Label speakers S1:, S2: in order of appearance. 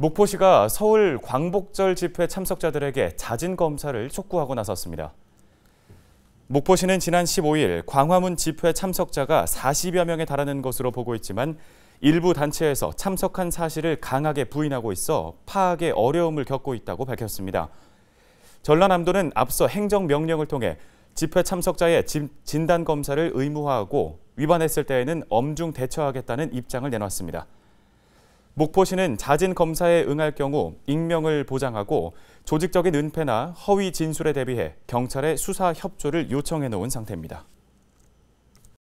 S1: 목포시가 서울 광복절 집회 참석자들에게 자진 검사를 촉구하고 나섰습니다. 목포시는 지난 15일 광화문 집회 참석자가 40여 명에 달하는 것으로 보고 있지만 일부 단체에서 참석한 사실을 강하게 부인하고 있어 파악에 어려움을 겪고 있다고 밝혔습니다. 전라남도는 앞서 행정명령을 통해 집회 참석자의 진단 검사를 의무화하고 위반했을 때에는 엄중 대처하겠다는 입장을 내놨습니다. 목포시는 자진 검사에 응할 경우 익명을 보장하고 조직적인 은폐나 허위 진술에 대비해 경찰에 수사 협조를 요청해 놓은 상태입니다.